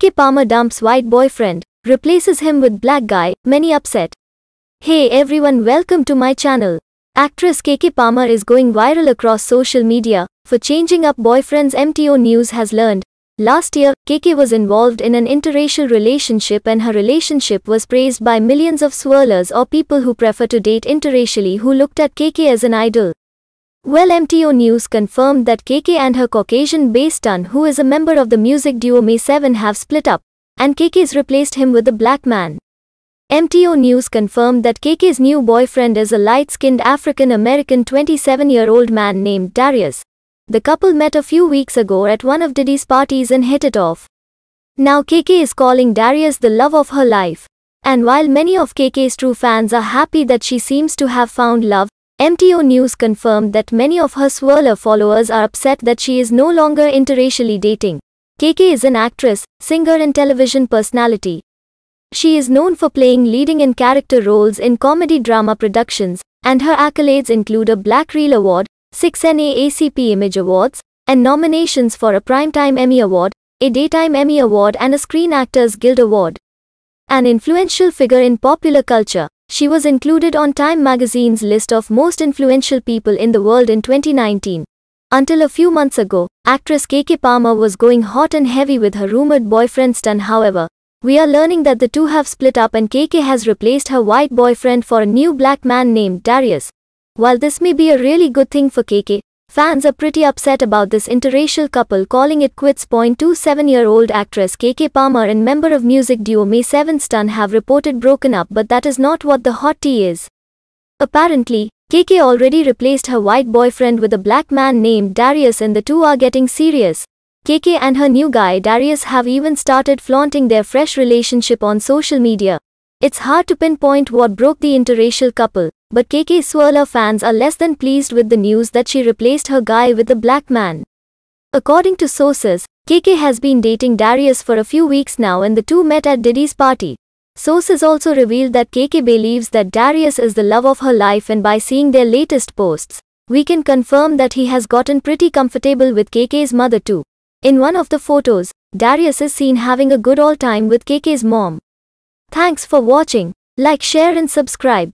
Kiki Palmer dumps white boyfriend, replaces him with black guy, many upset. Hey everyone welcome to my channel. Actress Kiki Palmer is going viral across social media for changing up boyfriends MTO News has learned. Last year, KK was involved in an interracial relationship and her relationship was praised by millions of swirlers or people who prefer to date interracially who looked at KK as an idol. Well MTO News confirmed that KK and her Caucasian-based son who is a member of the music duo May 7 have split up, and KK's replaced him with a black man. MTO News confirmed that KK's new boyfriend is a light-skinned African-American 27-year-old man named Darius. The couple met a few weeks ago at one of Diddy's parties and hit it off. Now KK is calling Darius the love of her life. And while many of KK's true fans are happy that she seems to have found love, MTO News confirmed that many of her Swirler followers are upset that she is no longer interracially dating. KK is an actress, singer and television personality. She is known for playing leading and character roles in comedy drama productions, and her accolades include a Black Reel Award, 6 NAACP Image Awards, and nominations for a Primetime Emmy Award, a Daytime Emmy Award and a Screen Actors Guild Award. An influential figure in popular culture, she was included on Time magazine's list of most influential people in the world in 2019. Until a few months ago, actress KK Palmer was going hot and heavy with her rumored boyfriend Stan however. We are learning that the two have split up and KK has replaced her white boyfriend for a new black man named Darius. While this may be a really good thing for KK, Fans are pretty upset about this interracial couple calling it quits. 27-year-old actress KK Palmer and member of music duo May 7 Stun have reported broken up but that is not what the hot tea is. Apparently, KK already replaced her white boyfriend with a black man named Darius and the two are getting serious. KK and her new guy Darius have even started flaunting their fresh relationship on social media. It's hard to pinpoint what broke the interracial couple. But KK Swirler fans are less than pleased with the news that she replaced her guy with a black man. According to sources, KK has been dating Darius for a few weeks now and the two met at Diddy's party. Sources also revealed that KK believes that Darius is the love of her life and by seeing their latest posts, we can confirm that he has gotten pretty comfortable with KK's mother too. In one of the photos, Darius is seen having a good old time with KK's mom. Thanks for watching. Like, share and subscribe.